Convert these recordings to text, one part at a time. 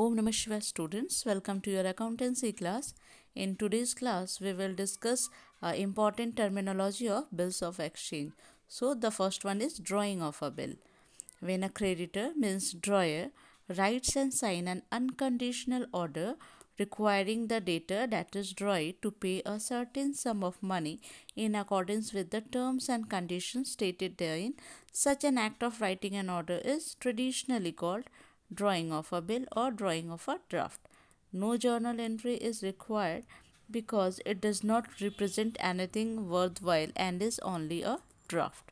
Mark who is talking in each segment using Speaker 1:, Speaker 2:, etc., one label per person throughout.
Speaker 1: Om Namah Shivaya students, welcome to your accountancy class. In today's class, we will discuss uh, important terminology of bills of exchange. So the first one is drawing of a bill. When a creditor means drawer writes and signs an unconditional order requiring the debtor that is drawer to pay a certain sum of money in accordance with the terms and conditions stated therein, such an act of writing an order is traditionally called drawing of a bill or drawing of a draft. No journal entry is required because it does not represent anything worthwhile and is only a draft.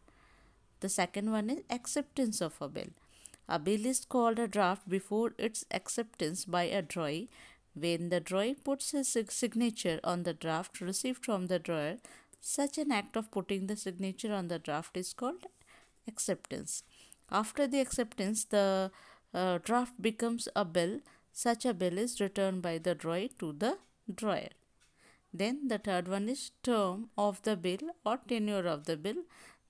Speaker 1: The second one is acceptance of a bill. A bill is called a draft before its acceptance by a drawee. When the drawee puts his signature on the draft received from the drawer, such an act of putting the signature on the draft is called acceptance. After the acceptance, the uh, draft becomes a bill, such a bill is returned by the drawer to the drawer. Then the third one is term of the bill or tenure of the bill,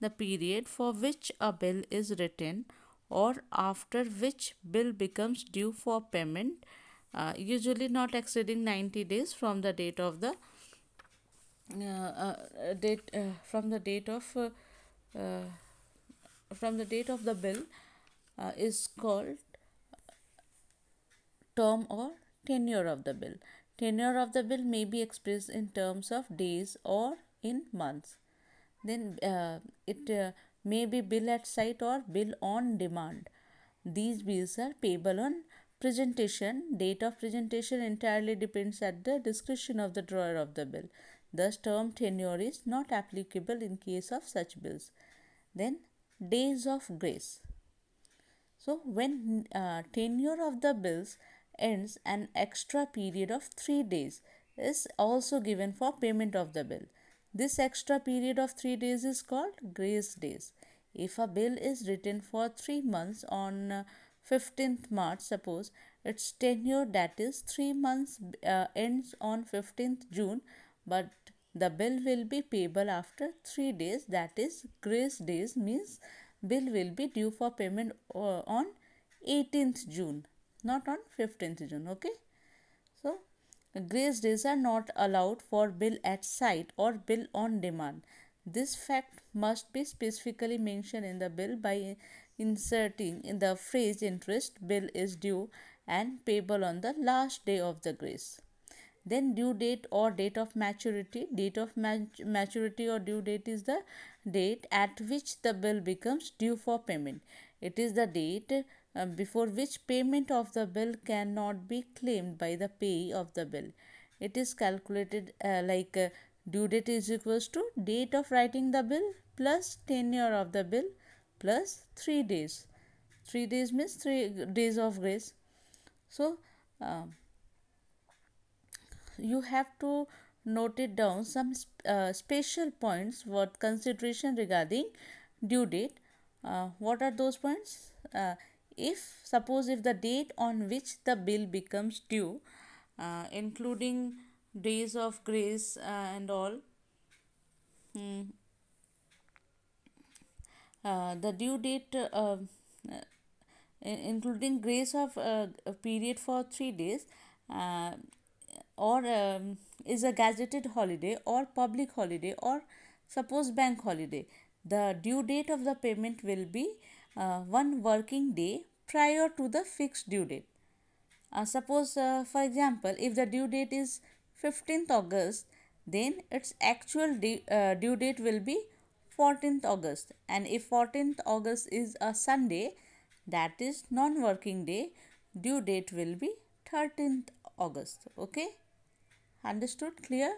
Speaker 1: the period for which a bill is written or after which bill becomes due for payment, uh, usually not exceeding 90 days from the date of the uh, uh, date uh, from the date of uh, uh, from the date of the bill is called term or tenure of the bill. Tenure of the bill may be expressed in terms of days or in months. Then uh, it uh, may be bill at sight or bill on demand. These bills are payable on presentation. Date of presentation entirely depends at the discretion of the drawer of the bill. Thus, term tenure is not applicable in case of such bills. Then, days of grace. So, when uh, tenure of the bills ends an extra period of 3 days is also given for payment of the bill. This extra period of 3 days is called grace days. If a bill is written for 3 months on 15th uh, March suppose its tenure that is 3 months uh, ends on 15th June but the bill will be payable after 3 days that is grace days means bill will be due for payment uh, on 18th June not on 15th June. Okay. So, grace days are not allowed for bill at sight or bill on demand. This fact must be specifically mentioned in the bill by inserting in the phrase interest bill is due and payable on the last day of the grace. Then due date or date of maturity. Date of mat maturity or due date is the date at which the bill becomes due for payment. It is the date uh, before which payment of the bill cannot be claimed by the payee of the bill. It is calculated uh, like uh, due date is equals to date of writing the bill plus tenure of the bill plus 3 days. 3 days means 3 days of grace. So, um, you have to note it down some uh, special points what consideration regarding due date uh, what are those points uh, if suppose if the date on which the bill becomes due uh, including days of grace uh, and all hmm. uh, the due date uh, uh including grace of uh, a period for 3 days uh, or um, is a gazetted holiday or public holiday or suppose bank holiday the due date of the payment will be uh, one working day prior to the fixed due date. Uh, suppose, uh, for example, if the due date is 15th August, then its actual uh, due date will be 14th August. And if 14th August is a Sunday, that is non-working day, due date will be 13th August. Okay? Understood? Clear?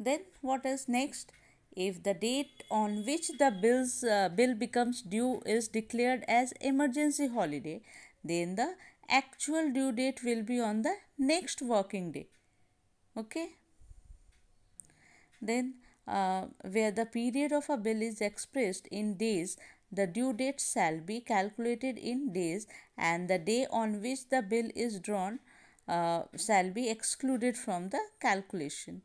Speaker 1: Then what is next? if the date on which the bill's, uh, bill becomes due is declared as emergency holiday then the actual due date will be on the next working day okay then uh, where the period of a bill is expressed in days the due date shall be calculated in days and the day on which the bill is drawn uh, shall be excluded from the calculation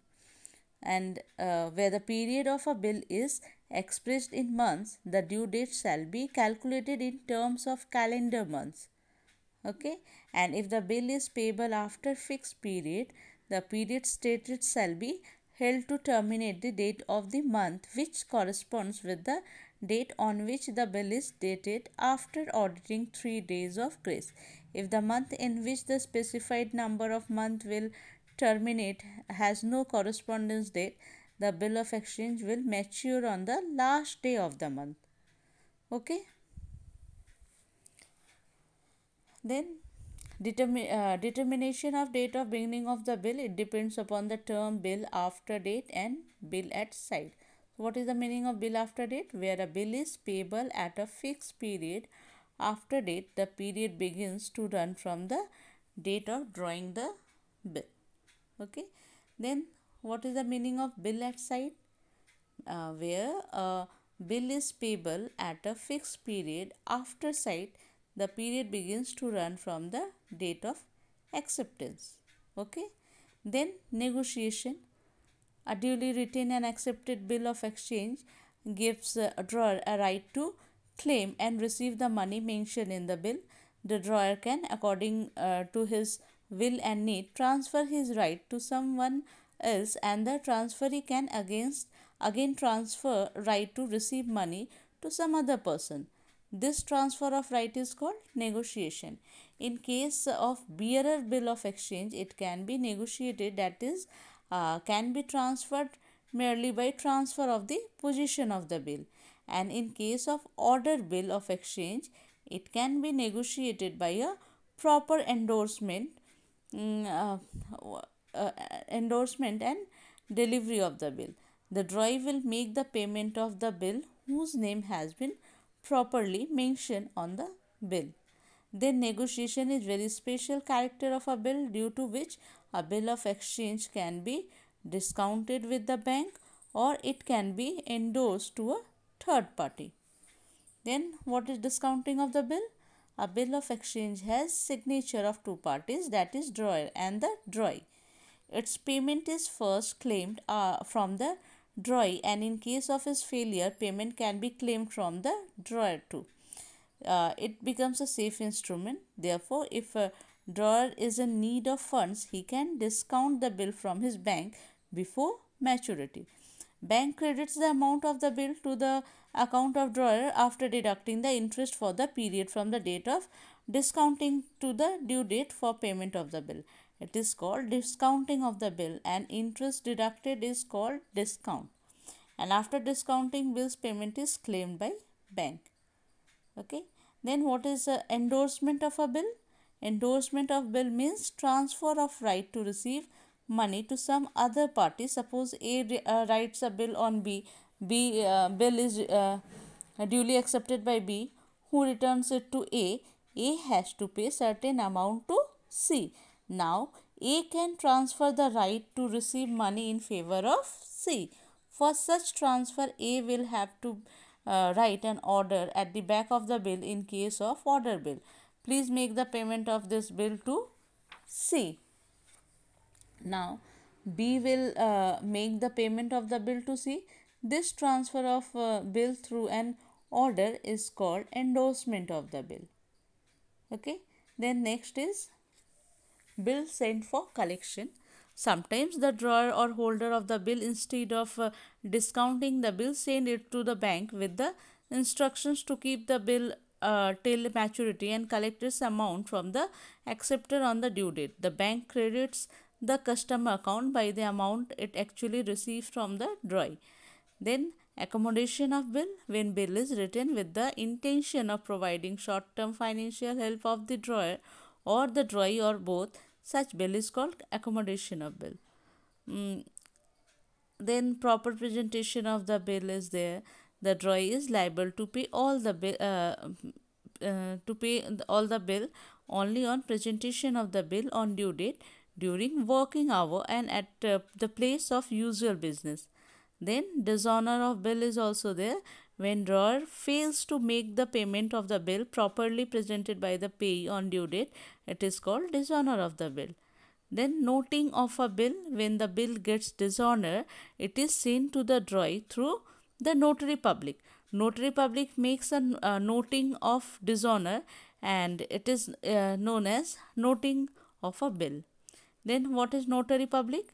Speaker 1: and uh, where the period of a bill is expressed in months, the due date shall be calculated in terms of calendar months. Okay, and if the bill is payable after fixed period, the period stated shall be held to terminate the date of the month which corresponds with the date on which the bill is dated after auditing 3 days of grace. If the month in which the specified number of month will terminate has no correspondence date, the bill of exchange will mature on the last day of the month. Okay. Then Determin uh, determination of date of beginning of the bill, it depends upon the term bill after date and bill at side. What is the meaning of bill after date? Where a bill is payable at a fixed period after date, the period begins to run from the date of drawing the bill okay then what is the meaning of bill at site uh, where a bill is payable at a fixed period after site the period begins to run from the date of acceptance okay then negotiation a duly written and accepted bill of exchange gives a drawer a right to claim and receive the money mentioned in the bill the drawer can according uh, to his will and need transfer his right to someone else and the transferee can against again transfer right to receive money to some other person. This transfer of right is called negotiation. In case of bearer bill of exchange, it can be negotiated that is uh, can be transferred merely by transfer of the position of the bill. And in case of order bill of exchange, it can be negotiated by a proper endorsement Mm, uh, uh, endorsement and delivery of the bill. The drawee will make the payment of the bill whose name has been properly mentioned on the bill. Then negotiation is very special character of a bill due to which a bill of exchange can be discounted with the bank or it can be endorsed to a third party. Then what is discounting of the bill? A bill of exchange has signature of two parties that is drawer and the drawee. Its payment is first claimed uh, from the drawee and in case of his failure payment can be claimed from the drawer too. Uh, it becomes a safe instrument. Therefore, if a drawer is in need of funds, he can discount the bill from his bank before maturity. Bank credits the amount of the bill to the account of drawer after deducting the interest for the period from the date of discounting to the due date for payment of the bill. It is called discounting of the bill and interest deducted is called discount. And after discounting bills payment is claimed by bank. Okay. Then what is endorsement of a bill? Endorsement of bill means transfer of right to receive money to some other party suppose a uh, writes a bill on b b uh, bill is uh, duly accepted by b who returns it to a a has to pay certain amount to c now a can transfer the right to receive money in favor of c for such transfer a will have to uh, write an order at the back of the bill in case of order bill please make the payment of this bill to c now, B will uh, make the payment of the bill to C. This transfer of uh, bill through an order is called endorsement of the bill. Okay. Then next is bill sent for collection. Sometimes the drawer or holder of the bill instead of uh, discounting the bill send it to the bank with the instructions to keep the bill uh, till maturity and collect this amount from the acceptor on the due date. The bank credits the customer account by the amount it actually received from the drawee. Then accommodation of bill when bill is written with the intention of providing short-term financial help of the drawer or the drawee or both such bill is called accommodation of bill. Mm. Then proper presentation of the bill is there. The drawee is liable to pay all the bill uh, uh, to pay all the bill only on presentation of the bill on due date during working hour and at uh, the place of usual business. Then dishonor of bill is also there when drawer fails to make the payment of the bill properly presented by the payee on due date. It is called dishonor of the bill. Then noting of a bill when the bill gets dishonor, it is sent to the drawer through the notary public. Notary public makes a uh, noting of dishonor and it is uh, known as noting of a bill. Then what is notary public?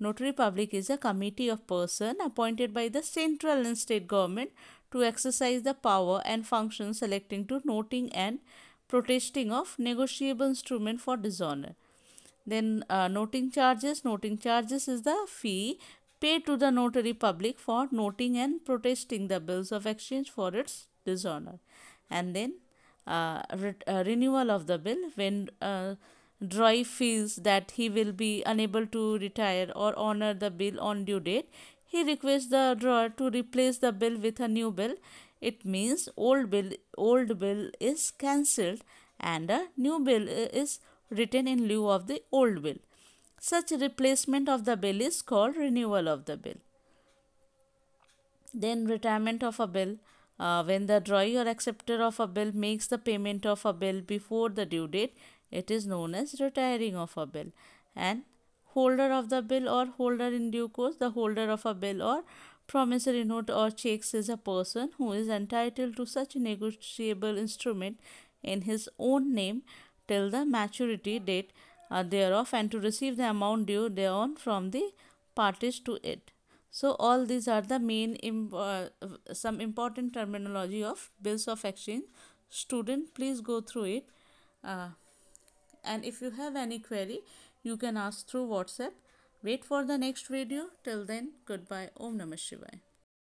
Speaker 1: Notary public is a committee of person appointed by the central and state government to exercise the power and function selecting to noting and protesting of negotiable instrument for dishonor. Then uh, noting charges. Noting charges is the fee paid to the notary public for noting and protesting the bills of exchange for its dishonor. And then uh, re uh, renewal of the bill when uh, Droy feels that he will be unable to retire or honor the bill on due date. He requests the drawer to replace the bill with a new bill. It means old bill old bill is cancelled and a new bill is written in lieu of the old bill. Such replacement of the bill is called renewal of the bill. Then retirement of a bill. Uh, when the drawer or acceptor of a bill makes the payment of a bill before the due date, it is known as retiring of a bill. And holder of the bill or holder in due course, the holder of a bill or promissory note or checks is a person who is entitled to such negotiable instrument in his own name till the maturity date uh, thereof and to receive the amount due thereon from the parties to it. So all these are the main im uh, some important terminology of bills of exchange. Student, please go through it. Uh, and if you have any query you can ask through whatsapp wait for the next video till then goodbye om namah shivaya